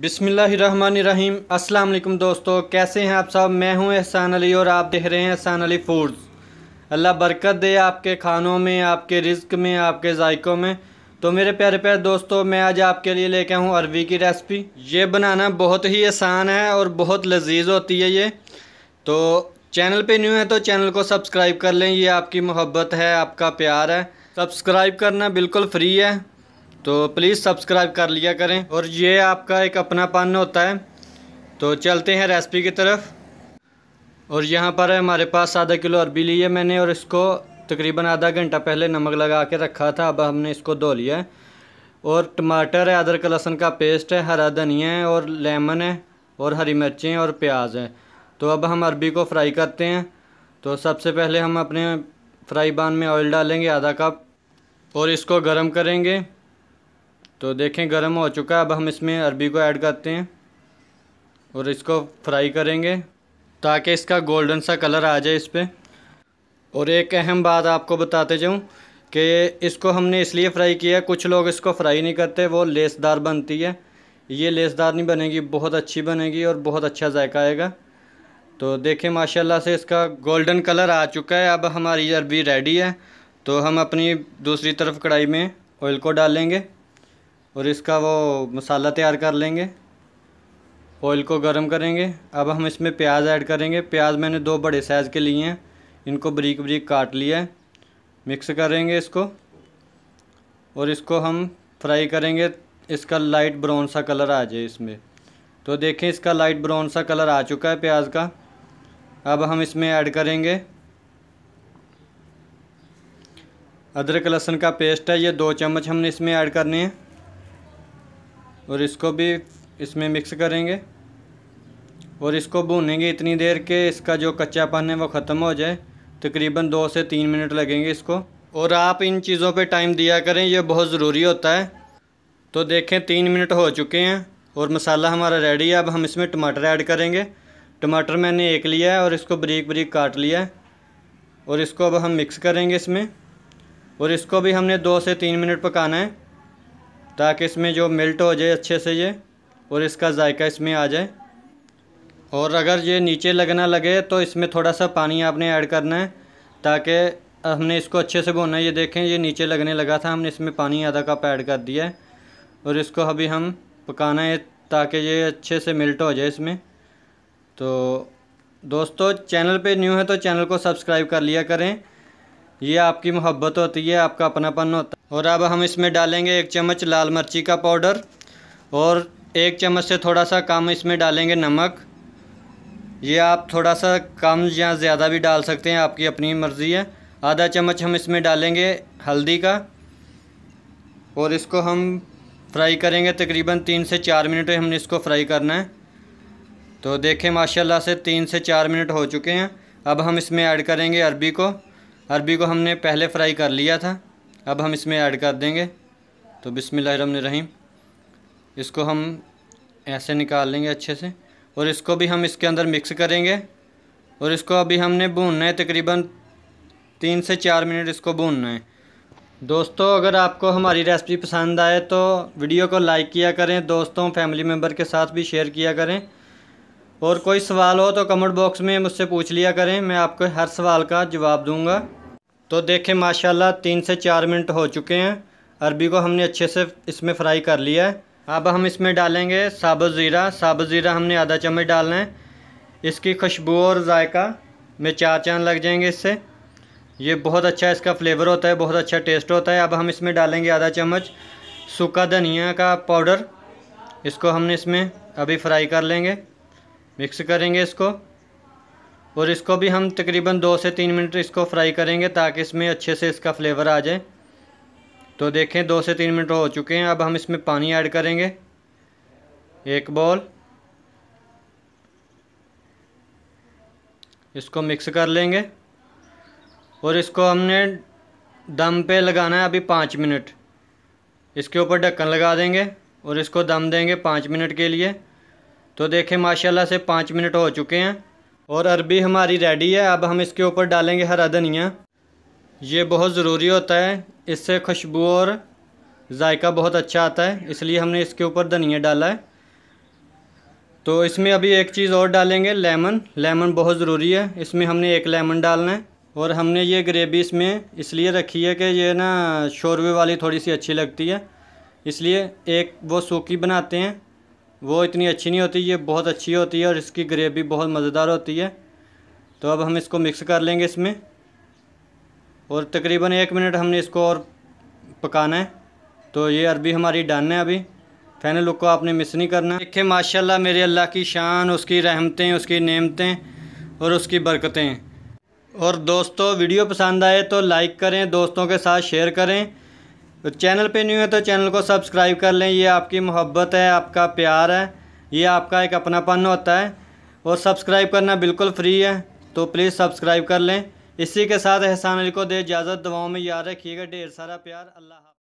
बिसमीम अस्सलाम दोस्तों कैसे हैं आप सब मैं हूं एहसान अली और आप देख रहे हैं एहसान अली फूड्स अल्लाह बरकत दे आपके खानों में आपके रिज्क में आपके जायकों में तो मेरे प्यारे प्यारे दोस्तों मैं आज आपके लिए लेके आऊँ अरवी की रेसिपी ये बनाना बहुत ही आसान है और बहुत लजीज होती है ये तो चैनल पे न्यू है तो चैनल को सब्सक्राइब कर लें ये आपकी मोहब्बत है आपका प्यार है सब्सक्राइब करना बिल्कुल फ्री है तो प्लीज़ सब्सक्राइब कर लिया करें और ये आपका एक अपना पान होता है तो चलते हैं रेसिपी की तरफ और यहाँ पर हमारे पास आधा किलो अरबी ली है मैंने और इसको तकरीबन आधा घंटा पहले नमक लगा के रखा था अब हमने इसको धो लिया है और टमाटर है अदरक लहसुन का पेस्ट है हरा धनिया है और लेमन है और हरी मिर्चें और प्याज है तो अब हम अरबी को फ्राई करते हैं तो सबसे पहले हम अपने फ्राई पान में ऑयल डालेंगे आधा कप और इसको गर्म करेंगे तो देखें गर्म हो चुका है अब हम इसमें अरबी को ऐड करते हैं और इसको फ्राई करेंगे ताकि इसका गोल्डन सा कलर आ जाए इस पर और एक अहम बात आपको बताते जाऊँ कि इसको हमने इसलिए फ्राई किया कुछ लोग इसको फ्राई नहीं करते वो लेसदार बनती है ये लेसदार नहीं बनेगी बहुत अच्छी बनेगी और बहुत अच्छा जायका आएगा तो देखें माशाल्लाह से इसका गोल्डन कलर आ चुका है अब हमारी अरबी रेडी है तो हम अपनी दूसरी तरफ कढ़ाई में ऑयल को डालेंगे और इसका वो मसाला तैयार कर लेंगे ऑयल को गर्म करेंगे अब हम इसमें प्याज ऐड करेंगे प्याज मैंने दो बड़े साइज़ के लिए हैं इनको बरीक बरीक काट लिया है मिक्स करेंगे इसको और इसको हम फ्राई करेंगे इसका लाइट ब्राउन सा कलर आ जाए इसमें तो देखें इसका लाइट ब्राउन सा कलर आ चुका है प्याज का अब हम इसमें ऐड करेंगे अदरक लहसुन का पेस्ट है ये दो चम्मच हमने इसमें ऐड करने हैं और इसको भी इसमें मिक्स करेंगे और इसको भूनेंगे इतनी देर के इसका जो कच्चापन है वो ख़त्म हो जाए तकरीबन दो से तीन मिनट लगेंगे इसको और आप इन चीज़ों पे टाइम दिया करें ये बहुत ज़रूरी होता है तो देखें तीन मिनट हो चुके हैं और मसाला हमारा रेडी है अब हम इसमें टमाटर ऐड करेंगे टमाटर मैंने एक लिया है और इसको बरीक बरीक काट लिया है और इसको अब हम मिक्स करेंगे इसमें और इसको भी हमने दो से तीन मिनट पकाना है ताकि इसमें जो मेल्ट हो जाए अच्छे से ये और इसका जायका इसमें आ जाए और अगर ये नीचे लगना लगे तो इसमें थोड़ा सा पानी आपने ऐड करना है ताकि हमने इसको अच्छे से भुना है ये देखें ये नीचे लगने लगा था हमने इसमें पानी आधा कप ऐड कर दिया है और इसको अभी हम पकाना है ताकि ये अच्छे से मिल्ट हो जाए इसमें तो दोस्तों चैनल पे न्यू है तो चैनल को सब्सक्राइब कर लिया करें ये आपकी मोहब्बत होती है आपका अपनापन होता है और अब हम इसमें डालेंगे एक चम्मच लाल मिर्ची का पाउडर और एक चम्मच से थोड़ा सा कम इसमें डालेंगे नमक ये आप थोड़ा सा कम या ज़्यादा भी डाल सकते हैं आपकी अपनी मर्ज़ी है आधा चम्मच हम इसमें डालेंगे हल्दी का और इसको हम फ्राई करेंगे तकरीबन तीन से चार मिनट हमने इसको फ्राई करना है तो देखें माशाल्लाह से तीन से चार मिनट हो चुके हैं अब हम इसमें ऐड करेंगे अरबी को अरबी को हमने पहले फ्राई कर लिया था अब हम इसमें ऐड कर देंगे तो बिसमिल्ल रहीम इसको हम ऐसे निकाल लेंगे अच्छे से और इसको भी हम इसके अंदर मिक्स करेंगे और इसको अभी हमने भूनना है तकरीबन तीन से चार मिनट इसको भूनना है दोस्तों अगर आपको हमारी रेसिपी पसंद आए तो वीडियो को लाइक किया करें दोस्तों फैमिली मेम्बर के साथ भी शेयर किया करें और कोई सवाल हो तो कमेंट बॉक्स में मुझसे पूछ लिया करें मैं आपको हर सवाल का जवाब दूँगा तो देखें माशाल्लाह तीन से चार मिनट हो चुके हैं अरबी को हमने अच्छे से इसमें फ्राई कर लिया है अब हम इसमें डालेंगे साबुत ज़ीरा साबुत ज़ीरा हमने आधा चम्मच डालना है इसकी खुशबू और जायका में चार चांद लग जाएंगे इससे ये बहुत अच्छा इसका फ्लेवर होता है बहुत अच्छा टेस्ट होता है अब हम इसमें डालेंगे आधा चम्मच सूखा धनिया का पाउडर इसको हमने इसमें अभी फ्राई कर लेंगे मिक्स करेंगे इसको और इसको भी हम तकरीबन दो से तीन मिनट इसको फ्राई करेंगे ताकि इसमें अच्छे से इसका फ्लेवर आ जाए तो देखें दो से तीन मिनट हो चुके हैं अब हम इसमें पानी ऐड करेंगे एक बॉल इसको मिक्स कर लेंगे और इसको हमने दम पे लगाना है अभी पाँच मिनट इसके ऊपर ढक्कन लगा देंगे और इसको दम देंगे पाँच मिनट के लिए तो देखें माशाल्लाह से पाँच मिनट हो चुके हैं और अरबी हमारी रेडी है अब हम इसके ऊपर डालेंगे हरा धनिया ये बहुत ज़रूरी होता है इससे खुशबू और जायका बहुत अच्छा आता है इसलिए हमने इसके ऊपर धनिया डाला है तो इसमें अभी एक चीज़ और डालेंगे लेमन लेमन बहुत ज़रूरी है इसमें हमने एक लेमन डालना है और हमने ये ग्रेवी इसमें इसलिए रखी है कि ये ना शोरबे वाली थोड़ी सी अच्छी लगती है इसलिए एक वो सूखी बनाते हैं वो इतनी अच्छी नहीं होती ये बहुत अच्छी होती है और इसकी ग्रेवी बहुत मज़ेदार होती है तो अब हम इसको मिक्स कर लेंगे इसमें और तकरीबन एक मिनट हमने इसको और पकाना है तो ये अरबी हमारी डन है अभी फाइनल लुक को आपने मिस नहीं करना देखिए माशाल्लाह मेरे अल्लाह की शान उसकी रहमतें उसकी नेमतें और उसकी बरकतें और दोस्तों वीडियो पसंद आए तो लाइक करें दोस्तों के साथ शेयर करें तो चैनल पे न्यू है तो चैनल को सब्सक्राइब कर लें ये आपकी मोहब्बत है आपका प्यार है ये आपका एक अपनापन होता है और सब्सक्राइब करना बिल्कुल फ्री है तो प्लीज़ सब्सक्राइब कर लें इसी के साथ एहसान अली को दे इजाज़त दवाओं में याद रखिएगा ढेर सारा प्यार अल्लाह